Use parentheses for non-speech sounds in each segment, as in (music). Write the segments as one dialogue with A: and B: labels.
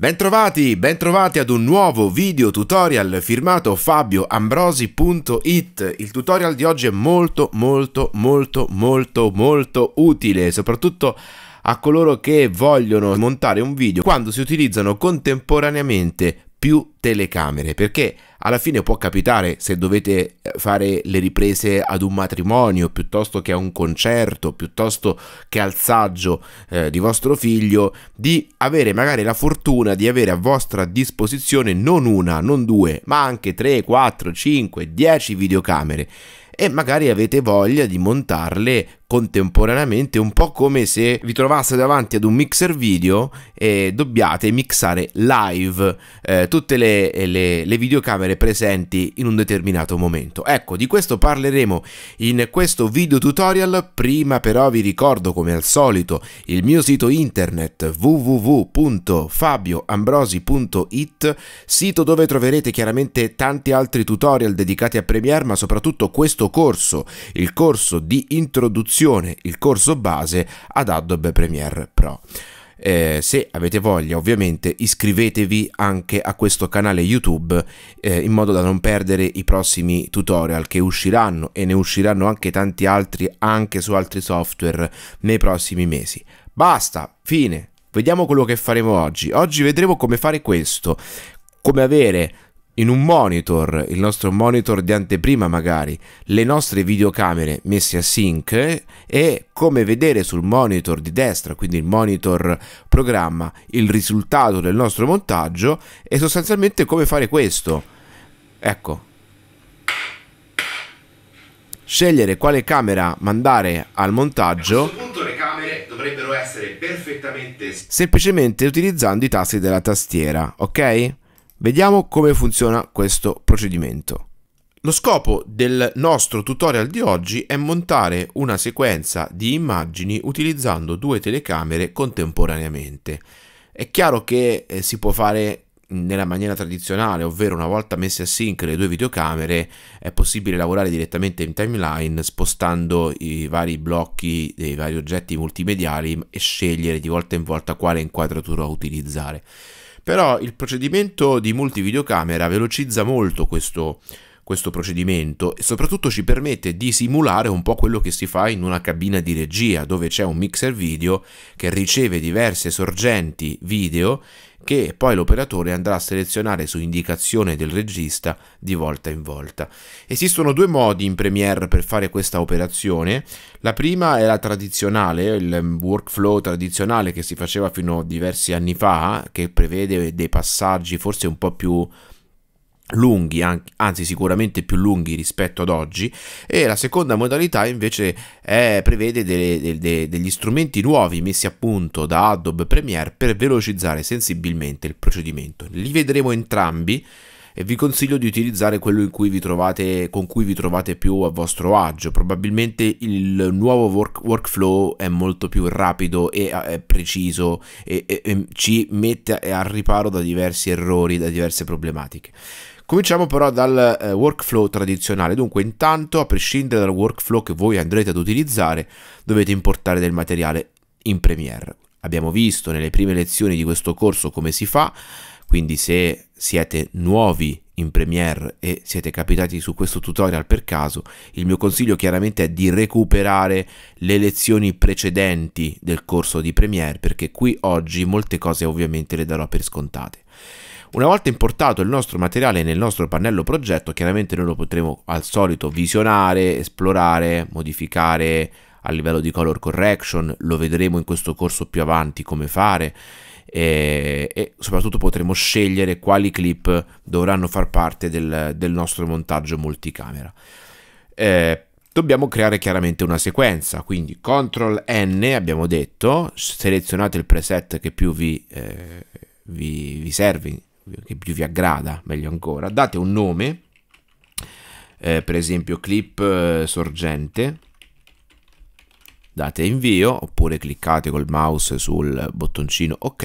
A: Bentrovati, bentrovati ad un nuovo video tutorial firmato fabioambrosi.it Il tutorial di oggi è molto molto molto molto molto utile soprattutto a coloro che vogliono montare un video quando si utilizzano contemporaneamente più telecamere perché alla fine può capitare se dovete eh, fare le riprese ad un matrimonio piuttosto che a un concerto, piuttosto che al saggio eh, di vostro figlio, di avere magari la fortuna di avere a vostra disposizione non una, non due, ma anche 3, 4, 5, 10 videocamere e magari avete voglia di montarle contemporaneamente, un po' come se vi trovaste davanti ad un mixer video e dobbiate mixare live eh, tutte le, eh, le, le, videocamere presenti in un determinato momento. Ecco, di questo parleremo in questo video tutorial, prima però vi ricordo come al solito il mio sito internet www.fabioambrosi.it, sito dove troverete chiaramente tanti altri tutorial dedicati a Premiere, ma soprattutto questo corso, il corso di introduzione opzione il corso base ad Adobe Premiere Pro. Eh, se avete voglia ovviamente iscrivetevi anche a questo canale YouTube eh, in modo da non perdere i prossimi tutorial che usciranno e ne usciranno anche tanti altri anche su altri software nei prossimi mesi. Basta, fine. Vediamo quello che faremo oggi. Oggi vedremo come fare questo, come avere in un monitor, il nostro monitor di anteprima magari, le nostre videocamere messe a sync e come vedere sul monitor di destra, quindi il monitor programma, il risultato del nostro montaggio e sostanzialmente come fare questo. Ecco. Scegliere quale camera mandare al montaggio dovrebbero essere perfettamente semplicemente utilizzando i tasti della tastiera, ok? Vediamo come funziona questo procedimento. Lo scopo del nostro tutorial di oggi è montare una sequenza di immagini utilizzando due telecamere contemporaneamente. È chiaro che eh, si può fare nella maniera tradizionale, ovvero una volta messe a sync le due videocamere, è possibile lavorare direttamente in timeline spostando i vari blocchi dei vari oggetti multimediali e scegliere di volta in volta quale inquadratura utilizzare. Però il procedimento di multivideocamera velocizza molto questo, questo procedimento e soprattutto ci permette di simulare un po' quello che si fa in una cabina di regia dove c'è un mixer video che riceve diverse sorgenti video che poi l'operatore andrà a selezionare su indicazione del regista di volta in volta. Esistono due modi in Premiere per fare questa operazione. La prima è la tradizionale, il workflow tradizionale che si faceva fino a diversi anni fa, che prevede dei passaggi forse un po' più lunghi, anzi sicuramente più lunghi rispetto ad oggi e la seconda modalità invece è, prevede delle, de, degli strumenti nuovi messi a punto da Adobe Premiere per velocizzare sensibilmente il procedimento. Li vedremo entrambi e vi consiglio di utilizzare quello cui trovate, con cui vi trovate più a vostro agio. Probabilmente il nuovo work, workflow è molto più rapido e eh, preciso e, e, e ci mette al riparo da diversi errori, da diverse problematiche. Cominciamo però dal eh, workflow tradizionale, dunque intanto a prescindere dal workflow che voi andrete ad utilizzare dovete importare del materiale in Premiere. Abbiamo visto nelle prime lezioni di questo corso come si fa, quindi se siete nuovi in Premiere e siete capitati su questo tutorial per caso, il mio consiglio chiaramente è di recuperare le lezioni precedenti del corso di Premiere perché qui oggi molte cose ovviamente le darò per scontate. Una volta importato il nostro materiale nel nostro pannello progetto, chiaramente noi lo potremo al solito visionare, esplorare, modificare a livello di color correction, lo vedremo in questo corso più avanti come fare e, e soprattutto potremo scegliere quali clip dovranno far parte del, del nostro montaggio multicamera. Eh, dobbiamo creare chiaramente una sequenza, quindi CTRL N abbiamo detto, selezionate il preset che più vi, eh, vi, vi serve che più vi aggrada, meglio ancora, date un nome, eh, per esempio clip eh, sorgente, date invio oppure cliccate col mouse sul bottoncino ok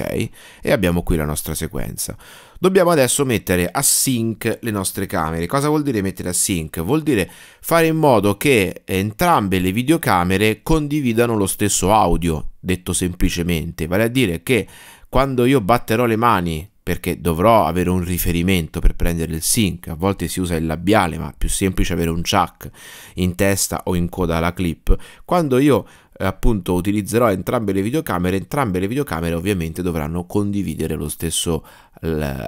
A: e abbiamo qui la nostra sequenza. Dobbiamo adesso mettere a sync le nostre camere. Cosa vuol dire mettere a sync? Vuol dire fare in modo che entrambe le videocamere condividano lo stesso audio, detto semplicemente, vale a dire che quando io batterò le mani perché dovrò avere un riferimento per prendere il sync, a volte si usa il labiale, ma è più semplice avere un chuck in testa o in coda alla clip. Quando io eh, appunto utilizzerò entrambe le videocamere, entrambe le videocamere ovviamente dovranno condividere lo stesso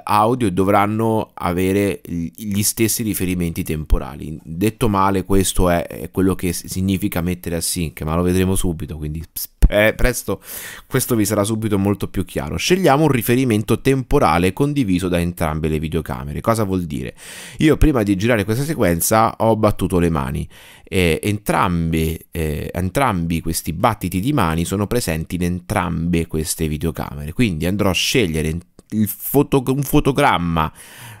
A: audio e dovranno avere gli stessi riferimenti temporali. Detto male, questo è quello che significa mettere a sync, ma lo vedremo subito, quindi pre- eh, presto questo vi sarà subito molto più chiaro. Scegliamo un riferimento temporale condiviso da entrambe le videocamere. Cosa vuol dire? Io prima di girare questa sequenza ho battuto le mani. Eh, entrambi, eh, entrambi questi battiti di mani sono presenti in entrambe queste videocamere. Quindi andrò a scegliere foto, un fotogramma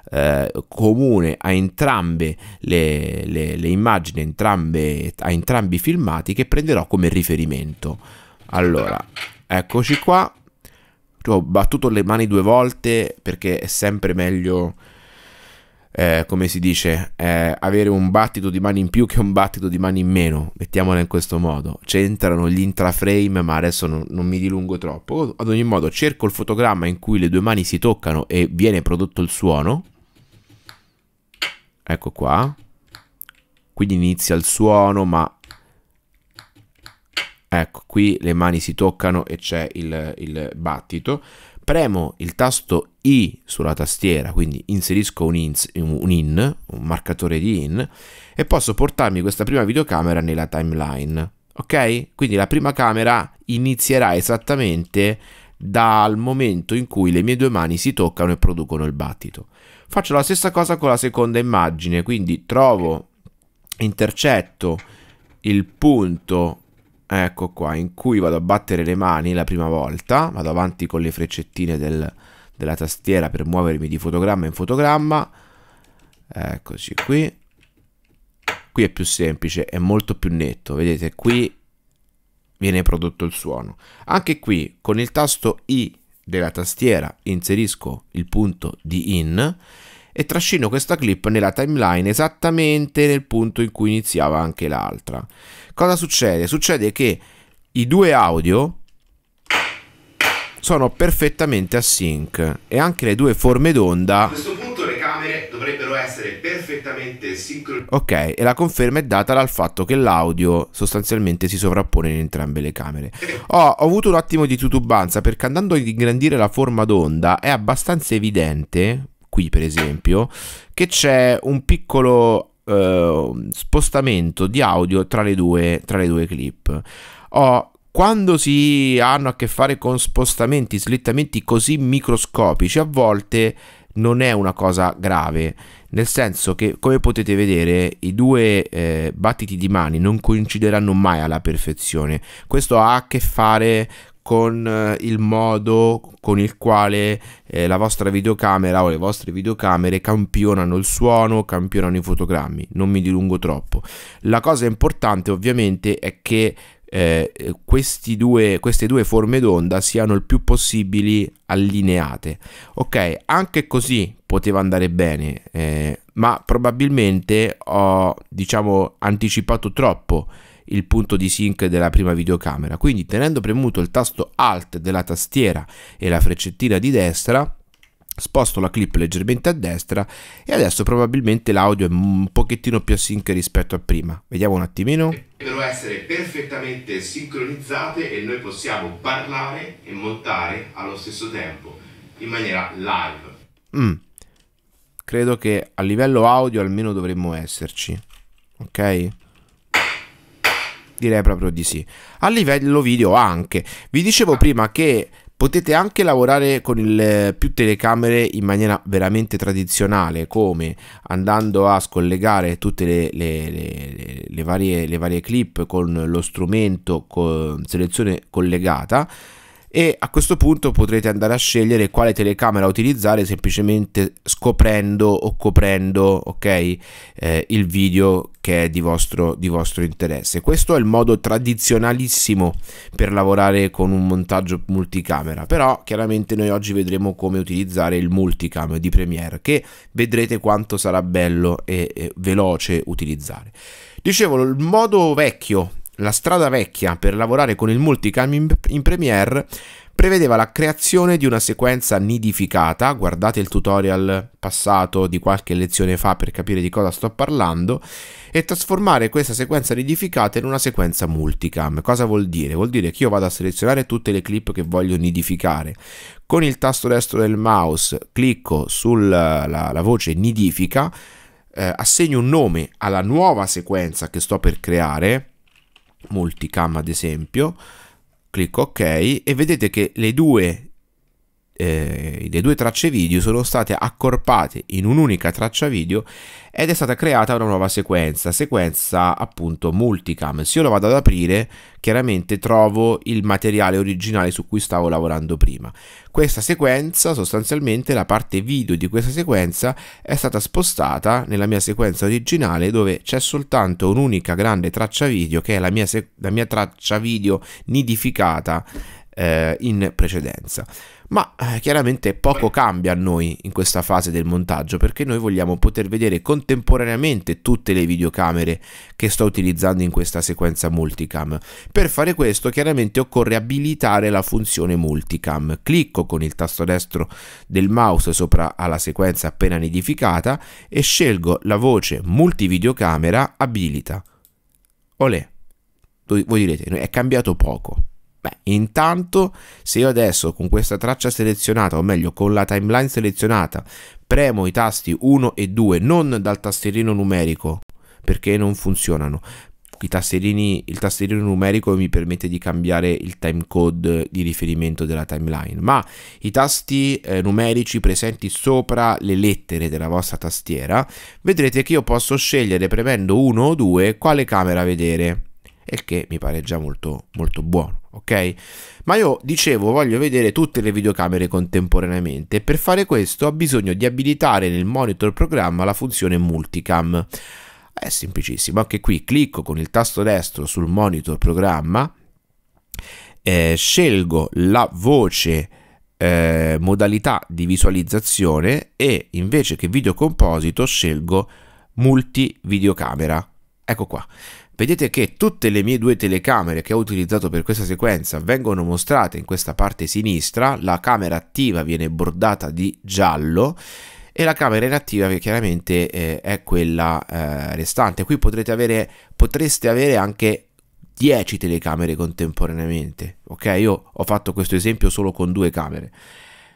A: eh, comune a entrambe le, le, le immagini, entrambe, a entrambi i filmati che prenderò come riferimento. Allora, eccoci qua. Ho battuto le mani due volte perché è sempre meglio, eh, come si dice, eh, avere un battito di mani in più che un battito di mani in meno. Mettiamola in questo modo. C'entrano gli intraframe, ma adesso non, non mi dilungo troppo. Ad ogni modo, cerco il fotogramma in cui le due mani si toccano e viene prodotto il suono. Ecco qua. Quindi inizia il suono, ma Ecco, qui le mani si toccano e c'è il, il battito. Premo il tasto I sulla tastiera, quindi inserisco un, ins, un in, un marcatore di in, e posso portarmi questa prima videocamera nella timeline. Ok? Quindi la prima camera inizierà esattamente dal momento in cui le mie due mani si toccano e producono il battito. Faccio la stessa cosa con la seconda immagine, quindi trovo, intercetto il punto ecco qua, in cui vado a battere le mani la prima volta, vado avanti con le freccettine del, della tastiera per muovermi di fotogramma in fotogramma, eccoci qui, qui è più semplice, è molto più netto, vedete qui viene prodotto il suono. Anche qui con il tasto I della tastiera inserisco il punto di in e trascino questa clip nella timeline esattamente nel punto in cui iniziava anche l'altra. Cosa succede? Succede che i due audio sono perfettamente a sync e anche le due forme d'onda. A questo punto le camere dovrebbero essere perfettamente sincronizzate. Ok, e la conferma è data dal fatto che l'audio sostanzialmente si sovrappone in entrambe le camere. Oh, ho avuto un attimo di titubanza perché andando ad ingrandire la forma d'onda è abbastanza evidente qui per esempio, che c'è un piccolo eh, spostamento di audio tra le due, tra le due clip. Oh, quando si hanno a che fare con spostamenti, slittamenti così microscopici, a volte non è una cosa grave, nel senso che come potete vedere i due eh, battiti di mani non coincideranno mai alla perfezione. Questo ha a che fare con eh, il modo con il quale eh, la vostra videocamera o le vostre videocamere campionano il suono, campionano i fotogrammi. Non mi dilungo troppo. La cosa importante ovviamente è che eh, due, queste due forme d'onda siano il più possibili allineate. Ok, anche così poteva andare bene, eh, ma probabilmente ho diciamo anticipato troppo il punto di sync della prima videocamera. Quindi tenendo premuto il tasto Alt della tastiera e la freccettina di destra, sposto la clip leggermente a destra e adesso probabilmente l'audio è un pochettino più sync rispetto a prima. Vediamo un attimino. Devono essere perfettamente sincronizzate e noi possiamo parlare e montare allo stesso tempo in maniera live. Mm. Credo che a livello audio almeno dovremmo esserci. Ok? Direi proprio di sì. A livello video anche. Vi dicevo prima che potete anche lavorare con il, più telecamere in maniera veramente tradizionale, come andando a scollegare tutte le, le, le, le varie, varie, clip con lo strumento con selezione collegata e a questo punto potrete andare a scegliere quale telecamera utilizzare semplicemente scoprendo o coprendo ok eh, il video che è di vostro, di vostro interesse questo è il modo tradizionalissimo per lavorare con un montaggio multicamera però chiaramente noi oggi vedremo come utilizzare il multicam di Premiere che vedrete quanto sarà bello e, e veloce utilizzare dicevo il modo vecchio la strada vecchia per lavorare con il multicam in, Premiere prevedeva la creazione di una sequenza nidificata, guardate il tutorial passato di qualche lezione fa per capire di cosa sto parlando, e trasformare questa sequenza nidificata in una sequenza multicam. Cosa vuol dire? Vuol dire che io vado a selezionare tutte le clip che voglio nidificare. Con il tasto destro del mouse clicco sulla voce nidifica, eh, assegno un nome alla nuova sequenza che sto per creare, multicam ad esempio, clicco ok e vedete che le due eh, le due tracce video sono state accorpate in un'unica traccia video ed è stata creata una nuova sequenza, sequenza appunto multicam. Se io lo vado ad aprire, chiaramente trovo il materiale originale su cui stavo lavorando prima. Questa sequenza, sostanzialmente la parte video di questa sequenza è stata spostata nella mia sequenza originale dove c'è soltanto un'unica grande traccia video che è la mia, la mia traccia video nidificata eh, in precedenza. Ma eh, chiaramente poco cambia a noi in questa fase del montaggio perché noi vogliamo poter vedere contemporaneamente tutte le videocamere che sto utilizzando in questa sequenza multicam. Per fare questo chiaramente occorre abilitare la funzione multicam. Clicco con il tasto destro del mouse sopra alla sequenza appena nidificata e scelgo la voce multivideocamera abilita. Olè, voi direte, è cambiato poco. Beh, intanto se io adesso con questa traccia selezionata, o meglio con la timeline selezionata, premo i tasti 1 e 2 non dal tastierino numerico, perché non funzionano. il tastierino numerico mi permette di cambiare il timecode di riferimento della timeline, ma i tasti eh, numerici presenti sopra le lettere della vostra tastiera, vedrete che io posso scegliere premendo 1 o 2 quale camera vedere, il che mi pare già molto, molto buono ok? Ma io dicevo voglio vedere tutte le videocamere contemporaneamente per fare questo ho bisogno di abilitare nel monitor programma la funzione multicam. È semplicissimo, anche qui clicco con il tasto destro sul monitor programma, eh, scelgo la voce eh, modalità di visualizzazione e invece che video composito scelgo multi videocamera. Ecco qua vedete che tutte le mie due telecamere che ho utilizzato per questa sequenza vengono mostrate in questa parte sinistra, la camera attiva viene bordata di giallo e la camera inattiva che chiaramente eh, è quella eh, restante. Qui avere, potreste avere anche 10 telecamere contemporaneamente, ok? Io ho fatto questo esempio solo con due camere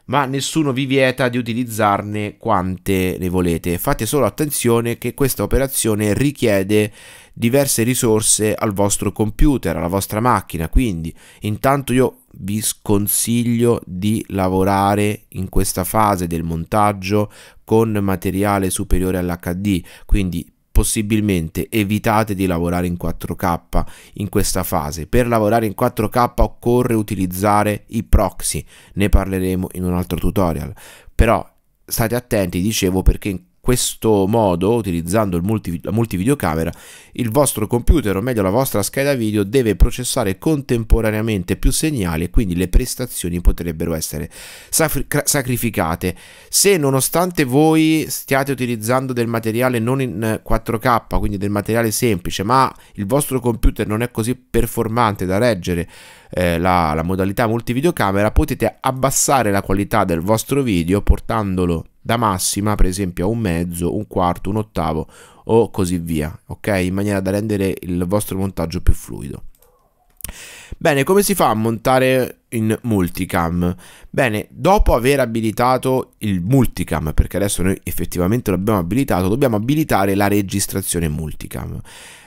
A: ma nessuno vi vieta di utilizzarne quante ne volete. Fate solo attenzione che questa operazione richiede diverse risorse al vostro computer, alla vostra macchina, quindi intanto io vi sconsiglio di lavorare in questa fase del montaggio con materiale superiore all'HD, quindi possibilmente evitate di lavorare in 4K in questa fase. Per lavorare in 4K occorre utilizzare i proxy, ne parleremo in un altro tutorial. Però state attenti, dicevo, perché questo modo, utilizzando multi, la multivideocamera, il vostro computer, o meglio la vostra scheda video, deve processare contemporaneamente più segnali e quindi le prestazioni potrebbero essere sacrificate. Se nonostante voi stiate utilizzando del materiale non in 4K, quindi del materiale semplice, ma il vostro computer non è così performante da reggere eh, la, la modalità multivideocamera, potete abbassare la qualità del vostro video portandolo da massima per esempio a un mezzo, un quarto, un ottavo o così via, ok? In maniera da rendere il vostro montaggio più fluido. Bene, come si fa a montare in multicam? Bene, dopo aver abilitato il multicam, perché adesso noi effettivamente l'abbiamo abilitato, dobbiamo abilitare la registrazione multicam.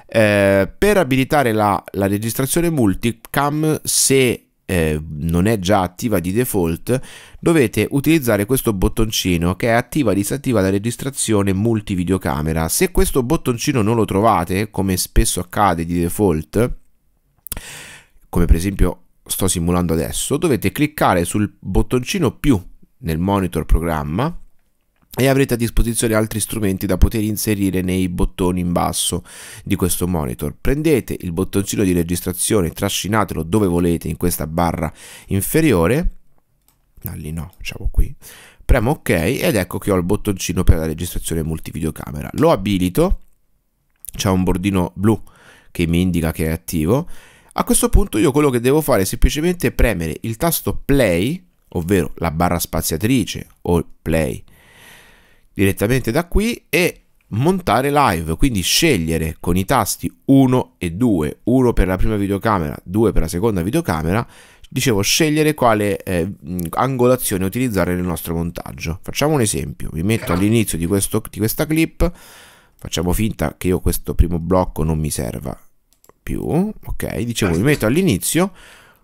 A: Eh, per abilitare la, la registrazione multicam, se eh, non è già attiva di default, dovete utilizzare questo bottoncino che è attiva e disattiva la registrazione multivideocamera. Se questo bottoncino non lo trovate, come spesso accade di default, come per esempio sto simulando adesso, dovete cliccare sul bottoncino più nel monitor programma e avrete a disposizione altri strumenti da poter inserire nei bottoni in basso di questo monitor. Prendete il bottoncino di registrazione, trascinatelo dove volete in questa barra inferiore, no, lì no, diciamo qui, premo ok ed ecco che ho il bottoncino per la registrazione multivideocamera. Lo abilito, c'è un bordino blu che mi indica che è attivo. A questo punto io quello che devo fare è semplicemente premere il tasto play, ovvero la barra spaziatrice o play, direttamente da qui e montare live, quindi scegliere con i tasti 1 e 2, 1 per la prima videocamera, 2 per la seconda videocamera, dicevo scegliere quale eh, angolazione utilizzare nel nostro montaggio. Facciamo un esempio, mi metto all'inizio di, di, questa clip, facciamo finta che io questo primo blocco non mi serva più, ok? Dicevo mi metto all'inizio,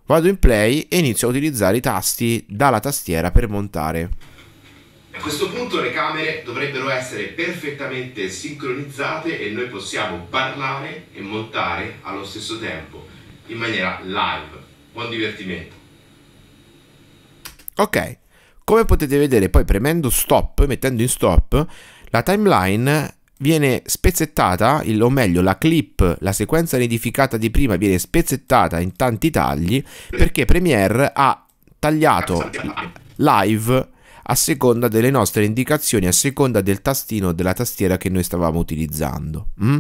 A: vado in play e inizio a utilizzare i tasti dalla tastiera per montare. A questo punto le camere dovrebbero essere perfettamente sincronizzate e noi possiamo parlare e montare allo stesso tempo, in maniera live. Buon divertimento. Ok, come potete vedere poi premendo stop, mettendo in stop, la timeline viene spezzettata, o meglio la clip, la sequenza nidificata di prima viene spezzettata in tanti tagli perché Premiere ha tagliato live a seconda delle nostre indicazioni, a seconda del tastino della tastiera che noi stavamo utilizzando. Mm?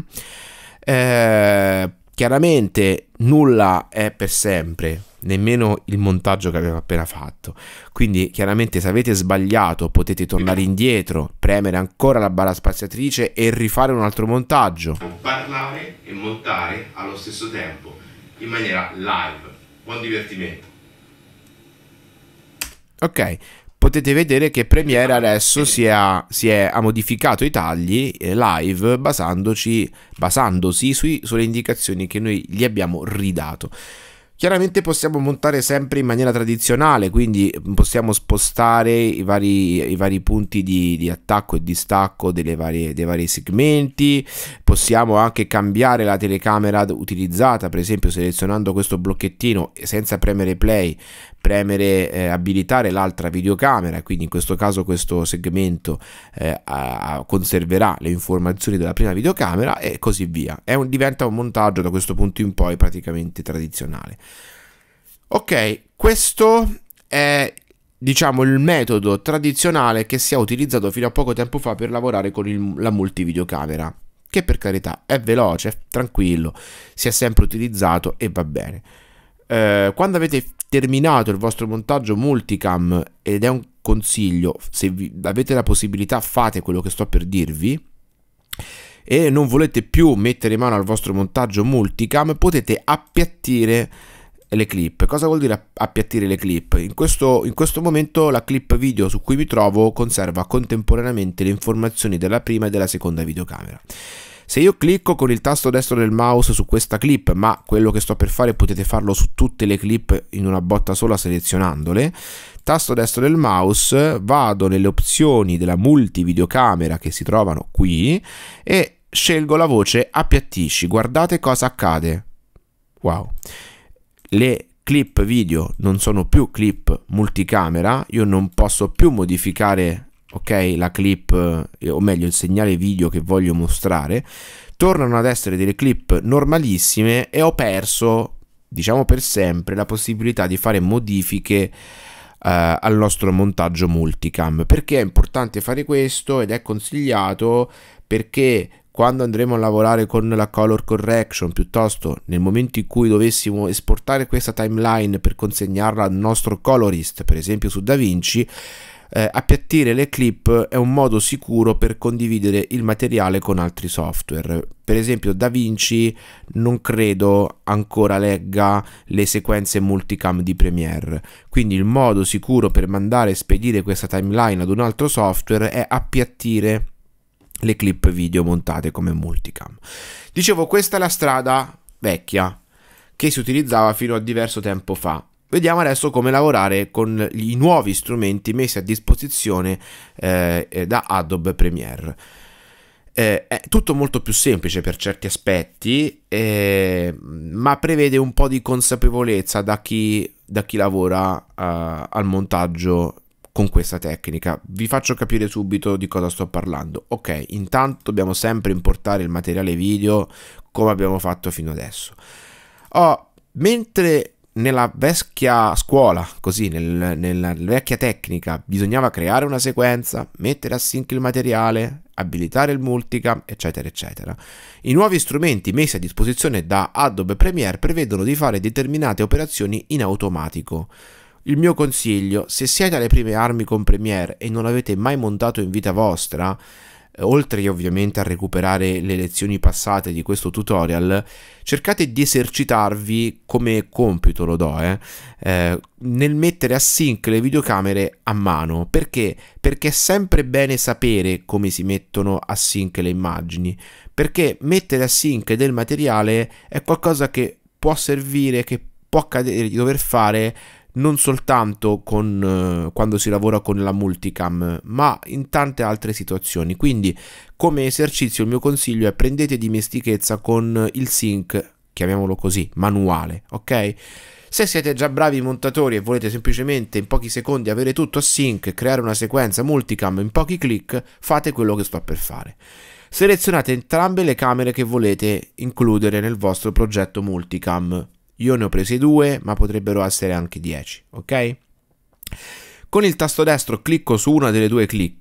A: Eh, chiaramente nulla è per sempre, nemmeno il montaggio che abbiamo appena fatto. Quindi chiaramente se avete sbagliato potete tornare indietro, premere ancora la barra spaziatrice e rifare un altro montaggio. Parlare e montare allo stesso tempo, in maniera live. Buon divertimento. Ok, potete vedere che Premiere adesso si, è, si è, ha modificato i tagli eh, live basandosi sui, sulle indicazioni che noi gli abbiamo ridato. Chiaramente possiamo montare sempre in maniera tradizionale, quindi mm, possiamo spostare i vari, i vari punti di, di, attacco e distacco varie, dei vari segmenti, possiamo anche cambiare la telecamera utilizzata per esempio selezionando questo blocchettino senza premere play premere eh, abilitare l'altra videocamera quindi in questo caso questo segmento eh, a, conserverà le informazioni della prima videocamera e così via un, diventa un montaggio da questo punto in poi praticamente tradizionale ok questo è diciamo il metodo tradizionale che si è utilizzato fino a poco tempo fa per lavorare con il, la multivideocamera che per carità è veloce, è tranquillo, si è sempre utilizzato e va bene. Eh, quando avete terminato il vostro montaggio multicam ed è un consiglio, se avete la possibilità fate quello che sto per dirvi e non volete più mettere mano al vostro montaggio multicam, potete appiattire le clip. Cosa vuol dire appiattire le clip? In questo, in questo momento la clip video su cui mi trovo conserva contemporaneamente le informazioni della prima e della seconda videocamera. Se io clicco con il tasto destro del mouse su questa clip, ma quello che sto per fare potete farlo su tutte le clip in una botta sola selezionandole, tasto destro del mouse vado nelle opzioni della multi videocamera che si trovano qui e scelgo la voce appiattisci, guardate cosa accade. Wow le clip video non sono più clip multicamera, io non posso più modificare ok la clip eh, o meglio il segnale video che voglio mostrare tornano ad essere delle clip normalissime e ho perso diciamo per sempre la possibilità di fare modifiche Uh, al nostro montaggio multicam. Perché è importante fare questo ed è consigliato? Perché quando andremo a lavorare con la color correction piuttosto nel momento in cui dovessimo esportare questa timeline per consegnarla al nostro colorist per esempio su DaVinci eh, appiattire le clip è un modo sicuro per condividere il materiale con altri software. Per esempio, DaVinci non credo ancora legga le sequenze multicam di Premiere. Quindi il modo sicuro per mandare e spedire questa timeline ad un altro software è appiattire le clip video montate come multicam. Dicevo, questa è la strada vecchia che si utilizzava fino a diverso tempo fa. Vediamo adesso come lavorare con i nuovi strumenti messi a disposizione eh, eh, da Adobe Premiere. Eh, è tutto molto più semplice per certi aspetti, eh, ma prevede un po' di consapevolezza da chi, da chi lavora eh, al montaggio con questa tecnica. Vi faccio capire subito di cosa sto parlando. Ok, intanto dobbiamo sempre importare il materiale video come abbiamo fatto fino adesso. Oh, mentre nella vecchia scuola, così, nel, nella vecchia tecnica, bisognava creare una sequenza, mettere a sync il materiale, abilitare il multicam, eccetera, eccetera. I nuovi strumenti messi a disposizione da Adobe Premiere prevedono di fare determinate operazioni in automatico. Il mio consiglio, se siete alle prime armi con Premiere e non avete mai montato in vita vostra, eh, oltre ovviamente a recuperare le lezioni passate di questo tutorial, cercate di esercitarvi come compito lo do, eh, eh, nel mettere a sync le videocamere a mano. Perché? Perché è sempre bene sapere come si mettono a sync le immagini, perché mettere a sync del materiale è qualcosa che può servire, che può accadere di dover fare non soltanto con, eh, quando si lavora con la multicam, ma in tante altre situazioni. Quindi, come esercizio, il mio consiglio è prendete dimestichezza con il sync, chiamiamolo così, manuale, ok? Se siete già bravi montatori e volete semplicemente in pochi secondi avere tutto a sync, creare una sequenza multicam in pochi clic, fate quello che sto per fare. Selezionate entrambe le camere che volete includere nel vostro progetto multicam io ne ho presi due, ma potrebbero essere anche 10, ok? Con il tasto destro clicco su una delle due clip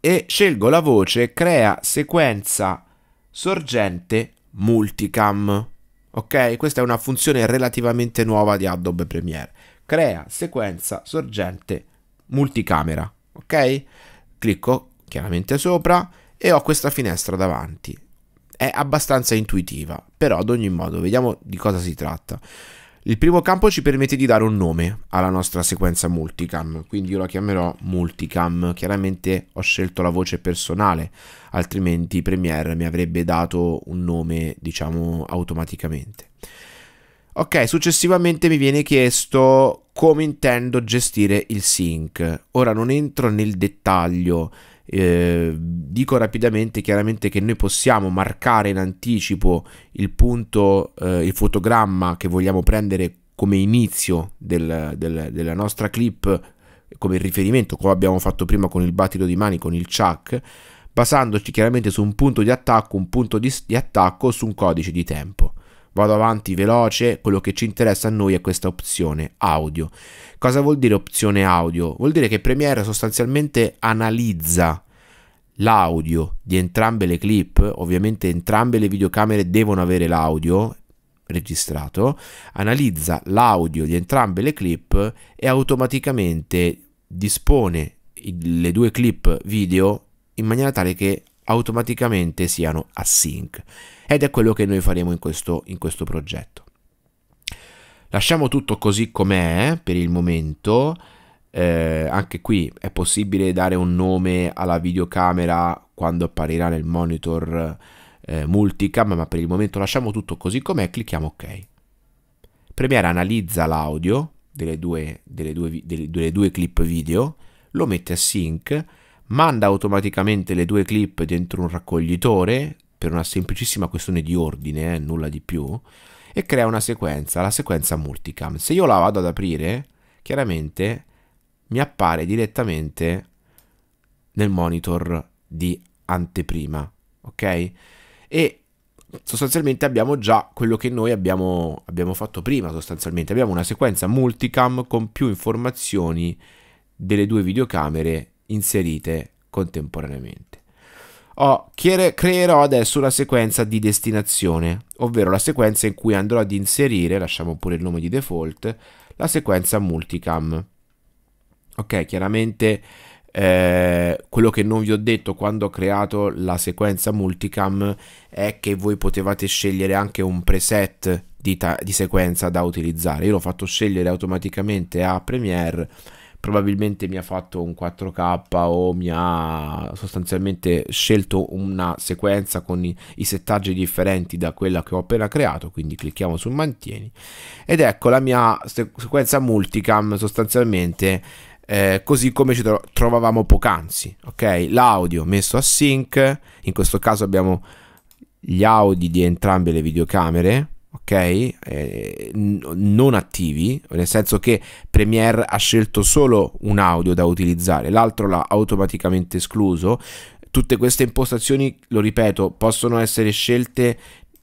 A: e scelgo la voce crea sequenza sorgente multicam. Ok? Questa è una funzione relativamente nuova di Adobe Premiere. Crea sequenza sorgente multicamera. Ok? Clicco chiaramente sopra e ho questa finestra davanti è abbastanza intuitiva, però ad ogni modo vediamo di cosa si tratta. Il primo campo ci permette di dare un nome alla nostra sequenza multicam, quindi io la chiamerò multicam, chiaramente ho scelto la voce personale, altrimenti Premiere mi avrebbe dato un nome diciamo automaticamente. Ok, successivamente mi viene chiesto come intendo gestire il sync. Ora non entro nel dettaglio eh, dico rapidamente chiaramente che noi possiamo marcare in anticipo il punto, eh, il fotogramma che vogliamo prendere come inizio del, del, della nostra clip, come riferimento, come abbiamo fatto prima con il battito di mani, con il chuck, basandoci chiaramente su un punto di attacco, un punto di, di attacco su un codice di tempo vado avanti veloce, quello che ci interessa a noi è questa opzione audio. Cosa vuol dire opzione audio? Vuol dire che Premiere sostanzialmente analizza l'audio di entrambe le clip, ovviamente entrambe le videocamere devono avere l'audio registrato, analizza l'audio di entrambe le clip e automaticamente dispone le due clip video in maniera tale che automaticamente siano async ed è quello che noi faremo in questo, in questo progetto. Lasciamo tutto così com'è eh, per il momento, eh, anche qui è possibile dare un nome alla videocamera quando apparirà nel monitor eh, multicam, ma per il momento lasciamo tutto così com'è, clicchiamo ok. Premiere analizza l'audio delle, delle, delle due clip video, lo mette a sync manda automaticamente le due clip dentro un raccoglitore per una semplicissima questione di ordine, eh, nulla di più, e crea una sequenza, la sequenza multicam. Se io la vado ad aprire, chiaramente mi appare direttamente nel monitor di anteprima, ok? E sostanzialmente abbiamo già quello che noi abbiamo, abbiamo fatto prima, sostanzialmente abbiamo una sequenza multicam con più informazioni delle due videocamere inserite contemporaneamente. Ho, creerò adesso una sequenza di destinazione, ovvero la sequenza in cui andrò ad inserire, lasciamo pure il nome di default, la sequenza multicam. Ok, chiaramente eh, quello che non vi ho detto quando ho creato la sequenza multicam è che voi potevate scegliere anche un preset di, di sequenza da utilizzare. Io l'ho fatto scegliere automaticamente a Premiere probabilmente mi ha fatto un 4K o mi ha sostanzialmente scelto una sequenza con i, i settaggi differenti da quella che ho appena creato, quindi clicchiamo su mantieni ed ecco la mia sequenza multicam sostanzialmente eh, così come ci tro trovavamo poc'anzi, ok? L'audio messo a sync, in questo caso abbiamo gli audi di entrambe le videocamere ok? Eh, non attivi, nel senso che Premiere ha scelto solo un audio da utilizzare, l'altro l'ha automaticamente escluso. Tutte queste impostazioni, lo ripeto, possono essere scelte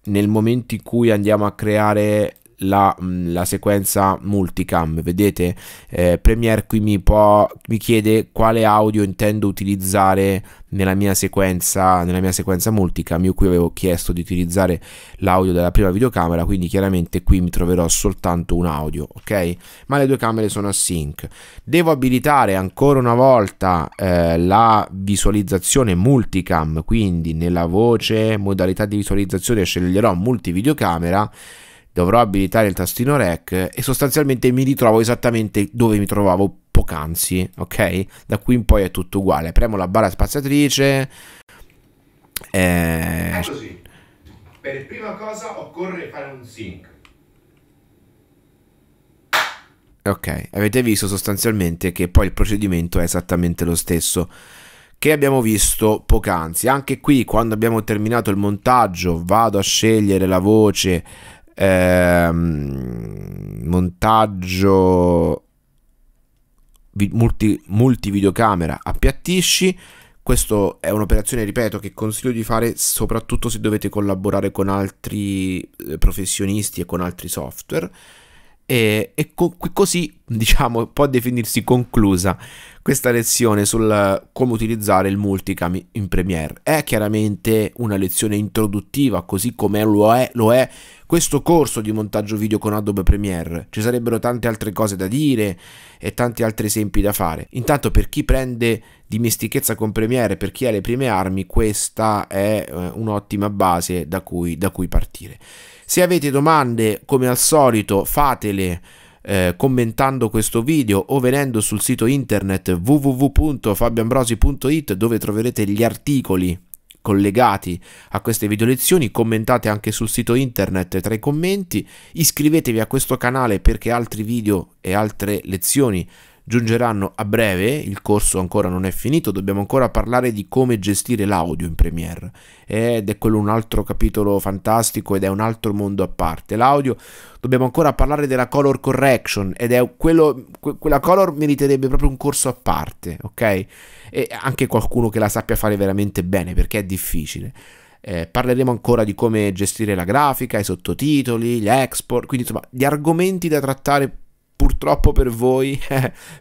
A: nel momento in cui andiamo a creare la, mm, la sequenza multicam. Vedete, eh, Premiere qui mi, può, mi chiede quale audio intendo utilizzare nella mia sequenza, nella mia sequenza multicam. Io qui avevo chiesto di utilizzare l'audio della prima videocamera, quindi chiaramente qui mi troverò soltanto un audio, ok? Ma le due camere sono a sync. Devo abilitare ancora una volta eh, la visualizzazione multicam, quindi nella voce modalità di visualizzazione sceglierò multivideocamera dovrò abilitare il tastino REC e sostanzialmente mi ritrovo esattamente dove mi trovavo poc'anzi, ok? Da qui in poi è tutto uguale, premo la barra spazzatrice. Eh... Così. Per prima cosa occorre fare un sync. Ok, avete visto sostanzialmente che poi il procedimento è esattamente lo stesso che abbiamo visto poc'anzi. Anche qui, quando abbiamo terminato il montaggio, vado a scegliere la voce ehm, montaggio multi, multi videocamera appiattisci questa è un'operazione, ripeto, che consiglio di fare soprattutto se dovete collaborare con altri eh, professionisti e con altri software e, e co- così diciamo può definirsi conclusa questa lezione sul come utilizzare il multicam in Premiere è chiaramente una lezione introduttiva così come lo è, lo è questo corso di montaggio video con Adobe Premiere ci sarebbero tante altre cose da dire e tanti altri esempi da fare intanto per chi prende dimestichezza con Premiere per chi ha le prime armi questa è eh, un'ottima base da cui, da cui partire se avete domande, come al solito, fatele eh, commentando questo video o venendo sul sito internet www.fabioambrosi.it dove troverete gli articoli collegati a queste video lezioni, commentate anche sul sito internet tra i commenti, iscrivetevi a questo canale perché altri video e altre lezioni giungeranno a breve, il corso ancora non è finito, dobbiamo ancora parlare di come gestire l'audio in Premiere ed è quello un altro capitolo fantastico ed è un altro mondo a parte. L'audio dobbiamo ancora parlare della color correction ed è quello quella color meriterebbe proprio un corso a parte, ok? E anche qualcuno che la sappia fare veramente bene perché è difficile. Eh, parleremo ancora di come gestire la grafica, i sottotitoli, gli export, quindi insomma di argomenti da trattare purtroppo per voi, (laughs)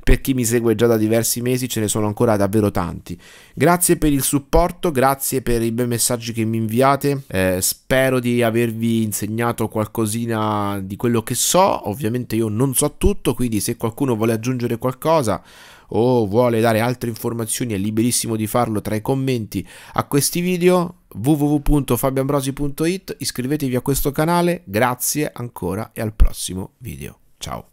A: per chi mi segue già da diversi mesi, ce ne sono ancora davvero tanti. Grazie per il supporto, grazie per i bei messaggi che mi inviate. Eh, spero di avervi insegnato qualcosina di quello che so. Ovviamente io non so tutto, quindi se qualcuno vuole aggiungere qualcosa o vuole dare altre informazioni è liberissimo di farlo tra i commenti a questi video www.fabianbrosi.it. iscrivetevi a questo canale grazie ancora e al prossimo video ciao